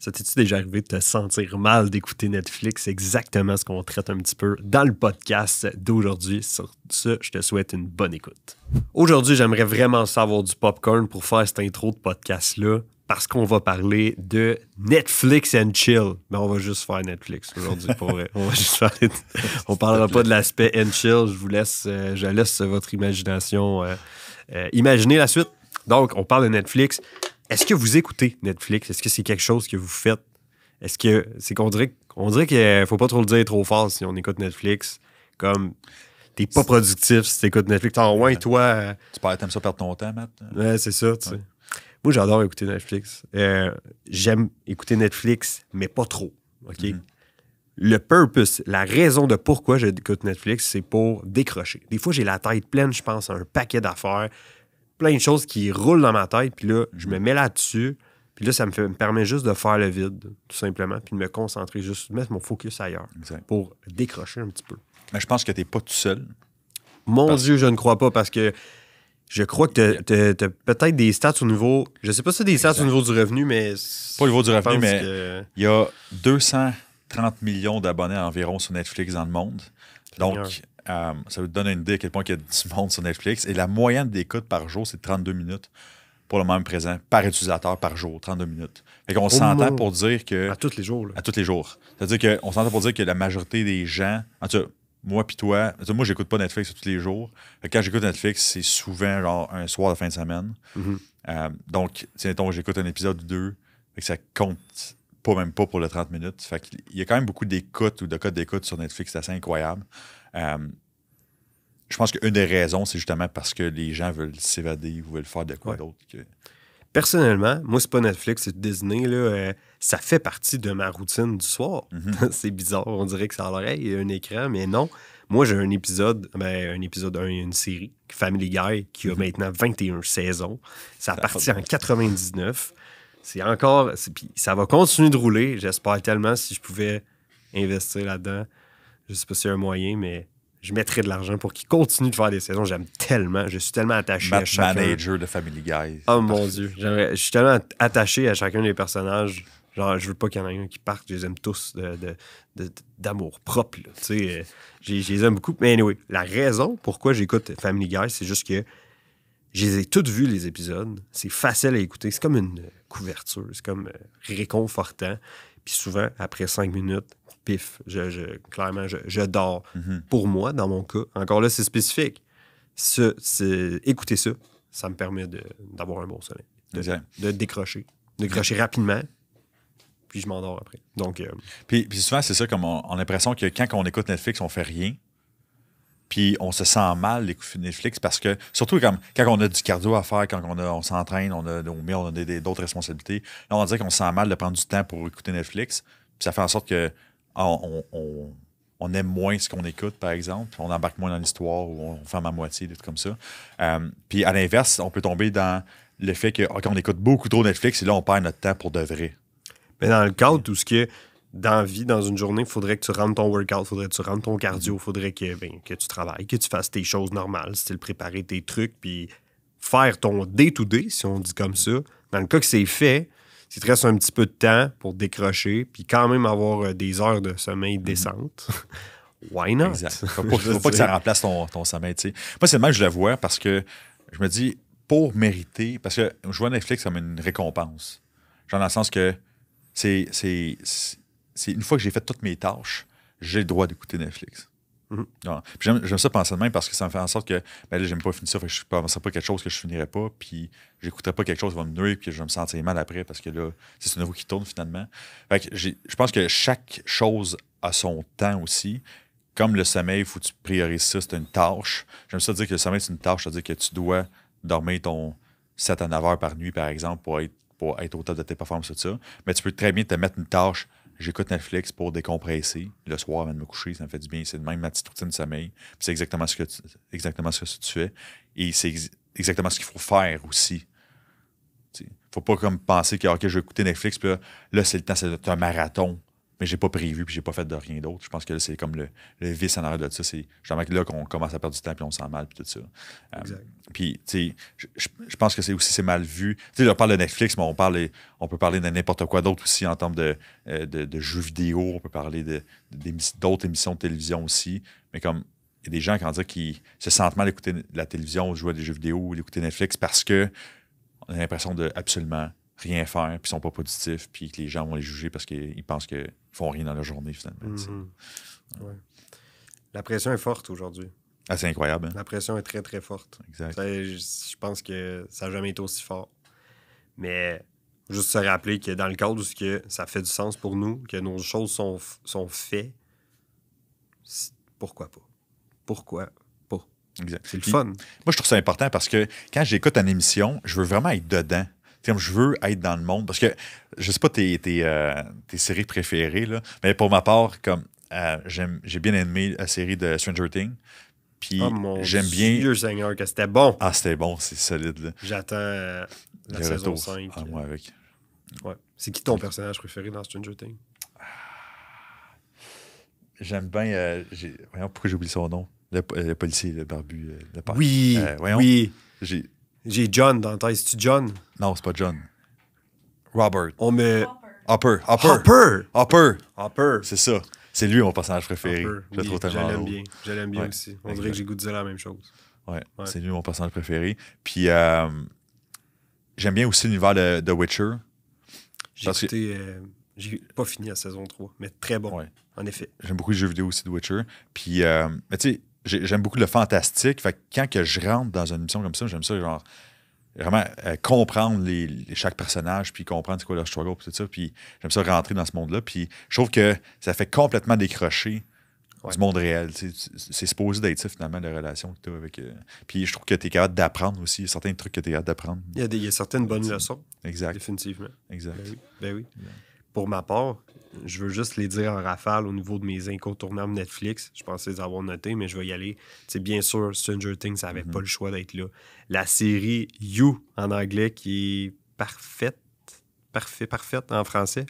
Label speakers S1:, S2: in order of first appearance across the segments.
S1: Ça tes tu déjà arrivé de te sentir mal d'écouter Netflix? C'est exactement ce qu'on traite un petit peu dans le podcast d'aujourd'hui. Sur ça, je te souhaite une bonne écoute. Aujourd'hui, j'aimerais vraiment savoir du popcorn pour faire cette intro de podcast-là parce qu'on va parler de Netflix and chill. Mais on va juste faire Netflix aujourd'hui pour vrai. On va juste On parlera pas de l'aspect and chill. Je vous laisse, euh, je laisse votre imagination euh, euh, imaginer la suite. Donc, on parle de Netflix. Est-ce que vous écoutez Netflix? Est-ce que c'est quelque chose que vous faites? Est-ce que c'est qu'on dirait qu'on dirait qu'il faut pas trop le dire trop fort si on écoute Netflix? Comme t'es pas productif si t'écoutes Netflix. T'en ah, et toi. Euh, tu parles, t'aimes ça perdre ton temps, Matt? Ouais, c'est ça, tu Moi, j'adore écouter Netflix. Euh, j'aime écouter Netflix, mais pas trop. OK? Mm-hmm. Le purpose, la raison de pourquoi j'écoute Netflix, c'est pour décrocher. Des fois, j'ai la tête pleine, je pense à un paquet d'affaires plein de choses qui roulent dans ma tête, puis là, je mhm. me mets là-dessus, puis là, ça me, me, permet juste de faire le vide, tout simplement, puis de me concentrer, juste de mettre mon focus ailleurs pour décrocher un petit peu. Mais je pense que tu n'es pas tout seul. Mon Dieu, je ne crois pas, parce que je crois que tu as, peut-être des stats au niveau. Je sais pas si c'est des stats au niveau du revenu, mais. Pas au niveau du revenu, mais
S2: il y a 230 millions d'abonnés environ sur Netflix dans le monde. Donc, euh, ça vous donne une idée à quel point il y a du monde sur Netflix. Et la moyenne d'écoute par jour, c'est 32 minutes pour le même présent, par utilisateur par jour, 32 minutes. Fait qu'on oh s'entend pour dire que. À tous les jours. À tous les jours. C'est-à-dire qu'on s'entend pour dire que la majorité des gens. En moi puis toi, moi j'écoute pas Netflix tous les jours. Quand j'écoute Netflix, c'est souvent genre un soir de fin de semaine. Donc, -hmm. euh, donc, j'écoute un épisode ou deux, que ça compte pas même pas pour les 30 minutes. Fait qu'il y a quand même beaucoup d'écoute ou de codes d'écoute sur Netflix, c'est assez incroyable. Euh, je pense qu'une des raisons, c'est justement parce que les gens veulent s'évader
S1: ils veulent faire de quoi d'autre. Personnellement, moi, c'est pas Netflix, c'est Disney. Euh, ça fait partie de ma routine du soir. Mhm. c'est bizarre, on dirait que c'est à l'oreille, un écran, mais non. Moi, j'ai un épisode, ben, un épisode, une série, Family Guy, qui a mhm. maintenant 21 saisons. Ça a parti en 99. C'est encore. Puis ça va continuer de rouler. J'espère tellement si je pouvais investir là-dedans. Je sais pas si c'est un moyen, mais je mettrai de l'argent pour qu'ils continuent de faire des saisons. J'aime tellement. Je suis tellement attaché à chacun. manager de Family Guy. Oh mon Dieu. Je suis tellement attaché à chacun des personnages. Genre, je veux pas qu'il y en ait un qui parte. Je les aime tous d'amour de, de, propre. Tu je, les aime beaucoup. Mais anyway, la raison pourquoi j'écoute Family Guys, c'est juste que je les ai toutes vues, les épisodes. C'est facile à écouter. C'est comme une couverture. C'est comme euh, réconfortant. Puis souvent, après cinq minutes, je, clairement, je, dors. Mhm. Pour moi, dans mon cas, encore là, c'est spécifique. Ce, ça, ça me permet d'avoir un bon sommeil, de, de décrocher, décrocher rapidement,
S2: puis je m'endors après. Donc, euh, puis, souvent, c'est ça, comme on, a l'impression que quand on écoute Netflix, on fait rien, puis on se sent mal d'écouter Netflix parce que, surtout comme, quand on a du cardio à faire, quand on, s'entraîne, on a, on a d'autres responsabilités, là, on dirait qu'on se sent mal de prendre du temps pour écouter Netflix, puis ça fait en sorte que ah, on, aime moins ce qu'on écoute, par exemple. On embarque moins dans l'histoire ou on ferme à moitié, des trucs comme ça. Euh, puis à l'inverse, on
S1: peut tomber dans le fait que quand on écoute beaucoup trop Netflix et là, on perd notre temps pour de vrai. Mais dans le cadre, tout ce qui est dans vie, dans une journée, il faudrait que tu rentres ton workout, faudrait que tu rentres ton cardio, il faudrait ben, que, tu travailles, que tu fasses tes choses normales, le préparer tes trucs, puis faire ton day to -day, si on dit comme ça. Dans le cas que c'est fait, s'il te reste un petit peu de temps pour décrocher, puis quand même avoir euh, des heures de sommeil mhm. décentes, why not? Exact. Faut pas, que ça
S2: remplace ton, sommeil. Moi, c'est le mal que je le vois parce que je me dis, pour mériter, parce que je vois Netflix comme une récompense. Genre dans le sens que c'est une fois que j'ai fait toutes mes tâches, j'ai le droit d'écouter Netflix. Mm J'aime ça penser de même parce que ça me fait en sorte que ben là, j'aime pas finir ça, je ne pas quelque chose que je finirais pas, puis j'écouterai pas quelque chose qui va me nuire, puis je vais me sentir mal après parce que là, c'est une nouveau qui tourne finalement. Fait que je pense que chaque chose a son temps aussi. Comme le sommeil, il faut que tu priorises ça, c'est une tâche. J'aime ça dire que le sommeil, c'est une tâche, c'est-à-dire que tu dois dormir ton 7 à 9 heures par nuit, par exemple, pour être, pour être au top de tes performances, tout ça. Mais tu peux très bien te mettre une tâche J'écoute Netflix pour décompresser. Le soir, avant de me coucher, ça me fait du bien. C'est de même ma petite routine de sommeil. C'est exactement ce que tu, exactement ce tu fais. Et c'est exactement ce qu'il faut faire aussi. Faut pas comme penser que OK, je vais écouter Netflix, puis là c'est le temps, c'est un marathon mais j'ai pas prévu puis j'ai pas fait de rien d'autre. Je pense que c'est comme le, le, vice en arrière de ça. C'est justement là qu'on commence à perdre du temps puis on sent mal puis tout ça. Euh, puis, tu sais, je pense que c'est aussi c'est mal vu. Tu sais, on parle de Netflix, mais on, on peut parler de n'importe quoi d'autre aussi en termes de, euh, de, jeux vidéo. On peut parler d'autres de, émissions de télévision aussi. Mais comme il y a des gens qui se sentent mal d'écouter la télévision, jouer à des jeux vidéo ou d'écouter Netflix parce que on a l'impression de absolument rien faire, puis ils sont pas positifs, puis que les gens vont les juger parce qu'ils pensent qu'ils font rien dans leur journée, finalement.
S1: Mhm. La pression est forte aujourd'hui. Ah, c'est incroyable. Hein. La pression est très, très forte. Exact. je, pense que ça n'a jamais été aussi fort. Mais juste se rappeler que dans le cadre où que ça fait du sens pour nous, que nos choses sont, sont faites, pourquoi pas? Pourquoi pas?
S2: C'est le fun. Moi, je trouve ça important parce que quand j'écoute une émission, je veux vraiment être dedans comme je veux être dans le monde. Parce que, je sais pas tes, tes, euh, tes séries préférées, là, mais pour ma part, comme euh, j'ai bien aimé la série de Stranger Things. Puis oh j'aime bien. Dieu Seigneur, que c'était bon. Ah, c'était bon, c'est solide.
S1: J'attends euh, la saison 5. Ah, moi avec. Ouais. C'est qui ton personnage préféré dans Stranger Things ah,
S2: J'aime bien. voyons pourquoi j'ai oublié son nom. Le, policier, le barbu, le parc. Oui.
S1: Oui. J'ai John dans le tête. C'est-tu John? Non, c'est pas John. Robert. On met. Hopper. Hopper. Hopper. Hopper. Hopper. C'est ça. C'est lui mon personnage préféré. Hopper. Je bien. J'aime bien aussi. On dirait que j'ai goûté la même chose. Ouais. C'est
S2: lui mon personnage préféré. Puis euh, j'aime bien aussi l'univers de, The Witcher.
S1: J'ai écouté. Euh, j'ai pas fini la saison 3, mais très bon. En effet. J'aime
S2: beaucoup les jeux vidéo aussi de Witcher. Puis, euh, mais tu sais, j'aime beaucoup le fantastique. quand je rentre dans une émission comme ça, j'aime ça, genre, vraiment euh, comprendre les, chaque personnage, puis comprendre c'est quoi leur struggle, puis ça. Puis j'aime ça rentrer dans ce monde-là. Puis je trouve que ça fait complètement décrocher du monde réel. C'est supposé d'être ça, finalement, la relation que tu as avec. Euh, puis je trouve que tu es capable d'apprendre aussi. Il y a certains trucs que tu es capable d'apprendre.
S1: Il, y a, certaines bonnes leçons. Définitivement. Exact. Ben oui. Ben Pour ma part, je veux juste les dire en rafale au niveau de mes incontournables Netflix. Je pensais les avoir notés, mais je vais y aller. C'est bien sûr, Stranger Things n'avait mhm. pas le choix d'être là. La série You en anglais qui est parfaite, parfait, parfaite en français.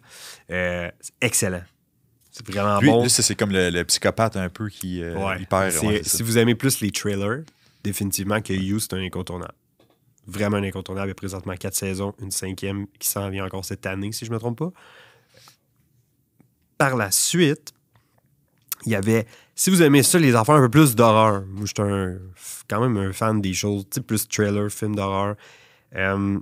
S1: C'est euh, excellent. C'est vraiment bon. c'est
S2: comme le, psychopathe un peu qui euh, si vous
S1: aimez plus les trailers, définitivement que You, c'est un incontournable vraiment un incontournable. Il y a présentement quatre saisons, une cinquième qui s'en vient encore cette année, si je ne me trompe pas par la suite, il y avait. Si vous aimez ça, les affaires un peu plus d'horreur, moi, j'étais quand même un fan des choses, plus trailer, film d'horreur. Euh,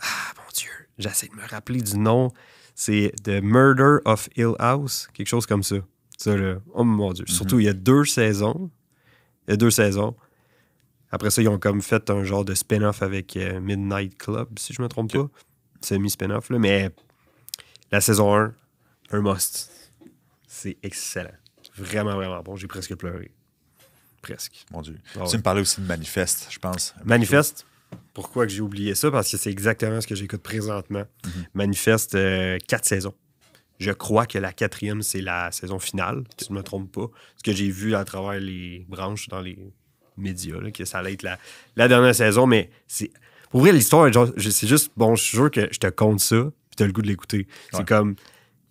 S1: ah, mon Dieu, j'essaie de me rappeler du nom. C'est The Murder of Hill House, quelque chose comme ça. Ça, là, oh mon Dieu. Mhm. Surtout, il y a deux saisons. Il y a deux saisons. Après ça, ils ont comme fait un genre de spin-off avec euh, Midnight Club, si je me trompe pas. C'est mi-spin-off, là. Mais la saison 1, un must. C'est excellent. Vraiment, vraiment bon. J'ai presque pleuré. Presque. Mon Dieu. Ah tu me
S2: parlais aussi de Manifeste, je pense. Manifeste?
S1: Pourquoi que j'ai oublié ça? Parce que c'est exactement ce que j'écoute présentement. Mhm. Manifeste, euh, quatre saisons. Je crois que la quatrième, c'est la saison finale, si je ne me trompe pas. Ce que j'ai vu à travers les branches dans les médias, que ça allait être la, dernière saison, mais c'est. Pour vrai, l'histoire, c'est juste, bon, je suis que je te compte ça, puis as le goût de l'écouter. C'est comme,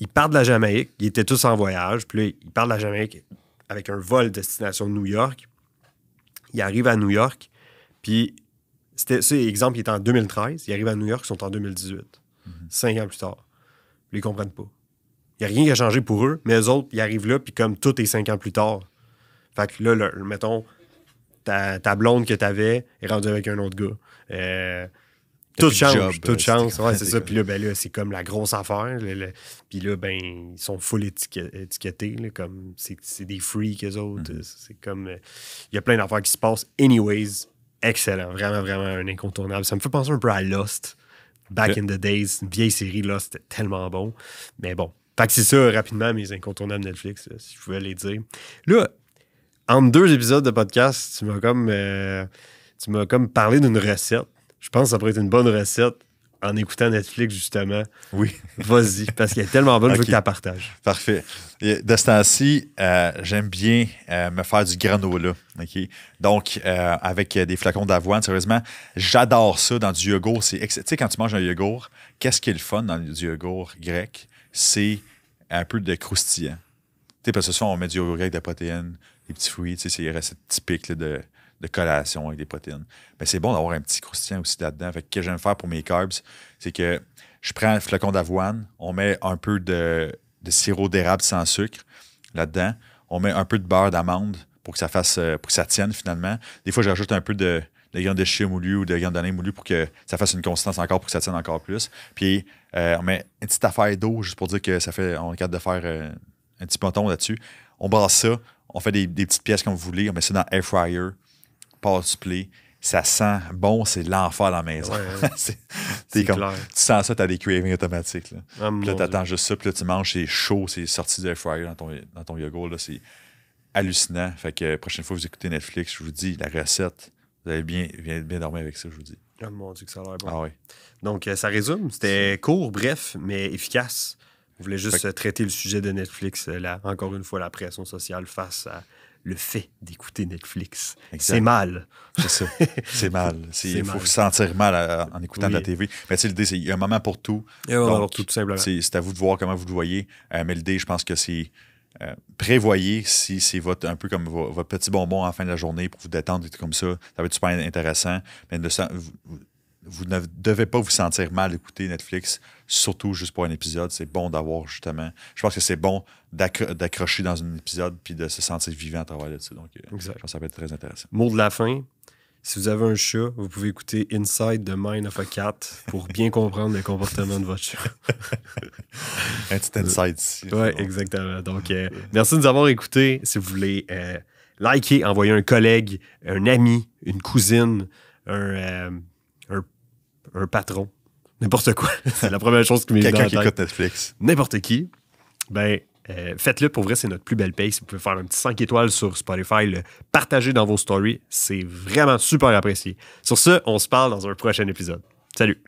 S1: ils partent de la Jamaïque, ils étaient tous en voyage, puis là, ils partent de la Jamaïque avec un vol destination New York. Ils arrivent à New York, puis c'était, ça, exemple, il était en 2013, ils arrivent à New York, ils sont en 2018, mhm. cinq ans plus tard. Ils comprennent pas. Il n'y a rien qui a changé pour eux, mais eux autres, ils arrivent là, puis comme tout est cinq ans plus tard. Fait que là, mettons, ta, blonde que tu avais est rendue avec un autre gars. Euh,
S2: tout change, tout euh, change.
S1: Ouais, c'est ça. Puis là, ben, là c'est comme la grosse affaire. Puis là, ben, ils sont full étiquetés. comme c'est des freaks, eux autres. Mhm. C'est comme. Euh, il y a plein d'affaires qui se passent. Anyways, excellent. Vraiment, vraiment un incontournable. Ça me fait penser un peu à Lost. Back in the Days, une vieille série, Lost, c'était tellement bon. Mais bon. Fait que c'est ça, rapidement, mes incontournables Netflix, si je pouvais les dire. Là, entre deux épisodes de podcast, tu m'as comme, euh, tu m'as comme parlé d'une recette je pense que ça pourrait être une bonne recette en écoutant Netflix, justement. Oui. Vas-y, parce qu'il y a tellement bonne, bonnes je veux que tu la partages.
S2: Parfait. De ce temps-ci, euh, j'aime bien euh, me faire du granola. Donc, euh, avec des flacons d'avoine, sérieusement, j'adore ça dans du yogourt. Tu sais, quand tu manges un yogourt, qu'est-ce qui est le fun dans du yogourt grec? C'est un peu de croustillant. Tu sais, parce que souvent, on met du yogourt grec, de la protéine, des petits fruits. Tu sais, c'est une recette typique de de collation avec des protéines. Mais c'est bon d'avoir un petit croustillant aussi là-dedans. Fait que ce que j'aime faire pour mes carbs, c'est que je prends un flacon d'avoine, on met un peu de, sirop d'érable sans sucre là-dedans, on met un peu de beurre d'amande pour que ça fasse euh, pour ça tienne finalement. Des fois, j'ajoute un peu de, de viande de chien moulu ou de viande lin moulu pour que ça fasse une consistance encore, pour que ça tienne encore plus. Puis euh, on met une petite affaire d'eau juste pour dire que ça fait, on est de faire euh, un petit ponton là-dessus. On brasse ça, on fait des, des, petites pièces comme vous voulez, on met ça dans air fryer passe-play, ça sent bon, c'est l'enfer à la maison. c'est comme, Tu sens ça, tu as des cravings automatiques. Là, ah, puis là tu attends juste ça, puis là, tu manges, c'est chaud, c'est sorti de fryer dans ton, dans ton yogourt. C'est hallucinant. Fait que la euh, prochaine fois que vous écoutez Netflix, je vous dis la recette. Vous allez bien, bien, bien dormir avec ça, je vous dis.
S1: Ah, mon Dieu, que ça a l'air bon. Ah, Donc, euh, ça résume. C'était court, bref, mais efficace. Vous voulez juste traiter le sujet de Netflix, euh, là, encore une fois, la pression sociale face à le fait d'écouter Netflix. C'est mal. C'est ça. C'est mal. Il faut se sentir
S2: mal en écoutant de la TV. Mais tu sais, l'idée, c'est y a un moment pour tout. Il tout, C'est à vous de voir comment vous le voyez. Euh, mais l'idée, je pense que c'est. Euh, prévoyez si c'est un peu comme votre petit bonbon en fin de la journée pour vous détendre et tout comme ça. Ça va être super intéressant. Mais de, vous ne devez pas vous sentir mal d'écouter Netflix, surtout juste pour un épisode. C'est bon d'avoir justement. Je pense que c'est bon d'accrocher dans un épisode puis de se sentir vivant à travers là-dessus. Donc, euh, je pense que ça peut être très intéressant. Mot
S1: de la fin. Si vous avez un chat, vous pouvez écouter Inside the Mind of a Cat pour bien comprendre le comportement de votre chat. un petit inside. Oui, exactement. Donc, euh, merci de nous avoir écoutés. Si vous voulez euh, liker, envoyer un collègue, un ami, une cousine, un un patron, n'importe quoi. c'est la première chose qui m'est Quelqu'un qui écoute Netflix. N'importe qui. Ben, euh, faites-le. Pour vrai, c'est notre plus belle paye. Si vous pouvez faire un petit 5 étoiles sur Spotify, le partager dans vos stories, c'est vraiment super apprécié. Sur ce, on se parle dans un prochain épisode. Salut!